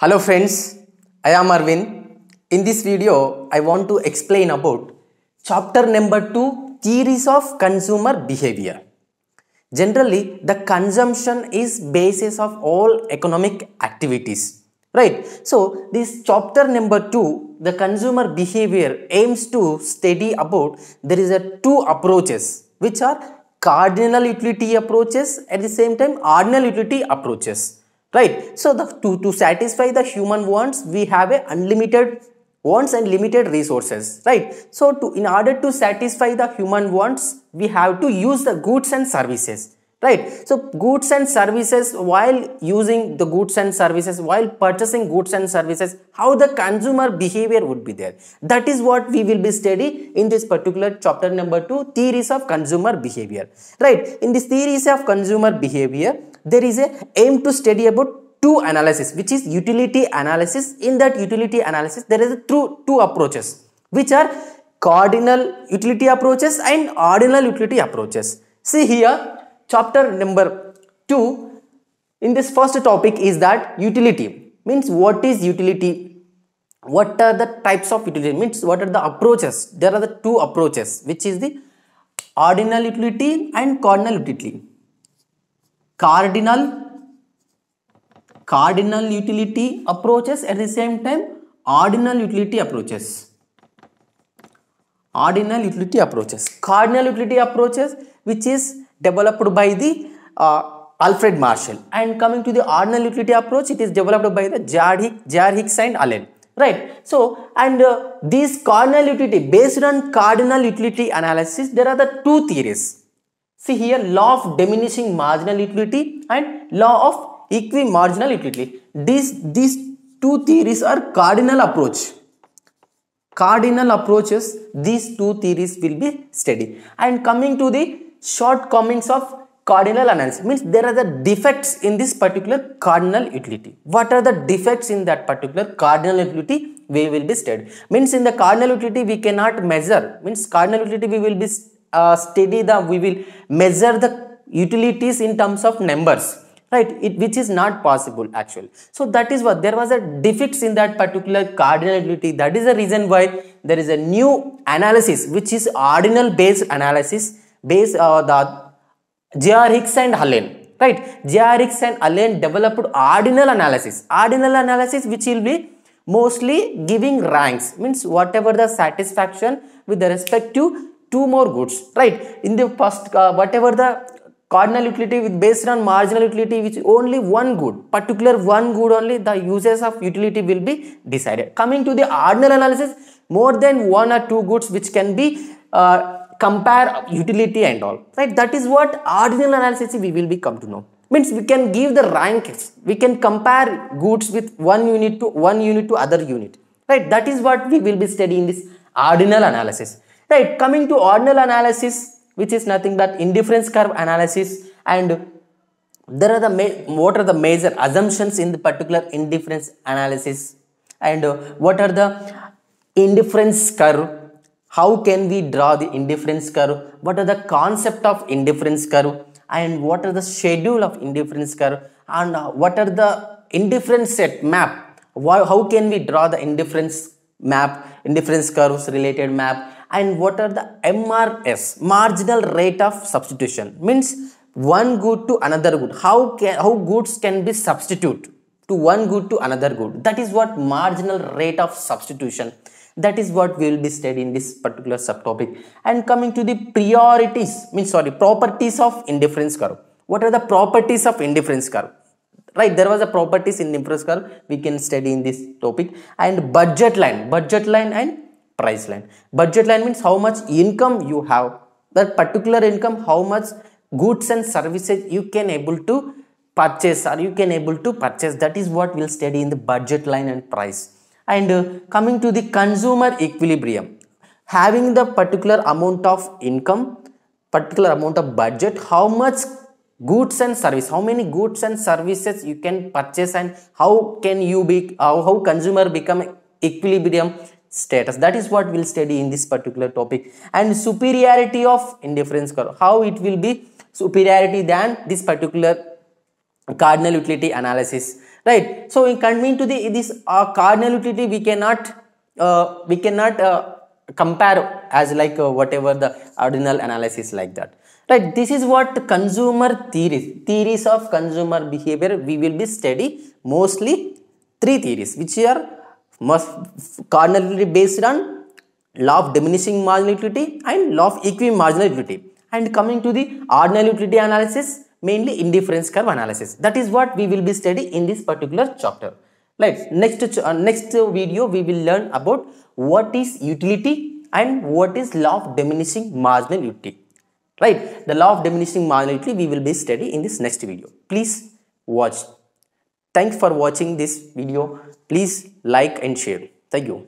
Hello friends, I am Arvin. In this video, I want to explain about chapter number 2 theories of consumer behavior. Generally, the consumption is basis of all economic activities. Right. So, this chapter number 2, the consumer behavior aims to study about there is a two approaches which are cardinal utility approaches at the same time ordinal utility approaches right? So the, to, to satisfy the human wants, we have a unlimited wants and limited resources, right? So to, in order to satisfy the human wants, we have to use the goods and services right so goods and services while using the goods and services while purchasing goods and services how the consumer behavior would be there that is what we will be study in this particular chapter number 2 theories of consumer behavior right in this theories of consumer behavior there is a aim to study about two analysis which is utility analysis in that utility analysis there is a through two approaches which are cardinal utility approaches and ordinal utility approaches see here chapter number 2 in this first topic is that utility means what is utility what are the types of utility means what are the approaches there are the two approaches which is the ordinal utility and cardinal utility cardinal cardinal utility approaches at the same time ordinal utility approaches ordinal utility approaches cardinal utility approaches which is developed by the uh, Alfred Marshall. And coming to the ordinal utility approach, it is developed by the Jar, and Allen. Right. So, and uh, these cardinal utility, based on cardinal utility analysis, there are the two theories. See here, law of diminishing marginal utility and law of marginal utility. These, these two theories are cardinal approach. Cardinal approaches, these two theories will be studied. And coming to the shortcomings of cardinal analysis means there are the defects in this particular cardinal utility what are the defects in that particular cardinal utility we will be studied means in the cardinal utility we cannot measure means cardinal utility we will be uh, study the we will measure the utilities in terms of numbers right it which is not possible actually so that is what there was a defects in that particular cardinal utility that is the reason why there is a new analysis which is ordinal based analysis Based on uh, the J.R. Hicks and Allen, right? J.R. Hicks and Allen developed ordinal analysis. Ordinal analysis which will be mostly giving ranks means whatever the satisfaction with the respect to two more goods, right? In the first, uh, whatever the cardinal utility with based on marginal utility which only one good particular one good only the uses of utility will be decided coming to the ordinal analysis more than one or two goods which can be uh, compare utility and all, right? That is what ordinal analysis we will be come to know. Means we can give the ranks. We can compare goods with one unit to one unit to other unit, right? That is what we will be studying this ordinal analysis, right? Coming to ordinal analysis, which is nothing but indifference curve analysis and there are the what are the major assumptions in the particular indifference analysis and uh, what are the indifference curve how can we draw the indifference curve what are the concept of indifference curve and what are the schedule of indifference curve and uh, what are the indifference set map how can we draw the indifference map indifference curves related map and what are the mrs marginal rate of substitution means one good to another good how can, how goods can be substitute to one good to another good. That is what marginal rate of substitution. That is what we will be studying in this particular subtopic. And coming to the priorities, means sorry, properties of indifference curve. What are the properties of indifference curve? Right, there was a properties in indifference curve we can study in this topic. And budget line, budget line and price line. Budget line means how much income you have. That particular income, how much goods and services you can able to purchase or you can able to purchase that is what we'll study in the budget line and price and uh, coming to the consumer equilibrium having the particular amount of income particular amount of budget how much goods and service how many goods and services you can purchase and how can you be how, how consumer become equilibrium status that is what we'll study in this particular topic and superiority of indifference curve how it will be superiority than this particular cardinal utility analysis right so in coming to the this uh, cardinal utility we cannot uh, we cannot uh, compare as like uh, whatever the ordinal analysis like that right this is what consumer theories theories of consumer behavior we will be study mostly three theories which are must cardinally based on law of diminishing marginal utility and law of equimarginal utility and coming to the ordinal utility analysis mainly indifference curve analysis. That is what we will be studying in this particular chapter. Right. Next, uh, next video, we will learn about what is utility and what is law of diminishing marginal utility. Right. The law of diminishing marginal utility we will be studying in this next video. Please watch. Thanks for watching this video. Please like and share. Thank you.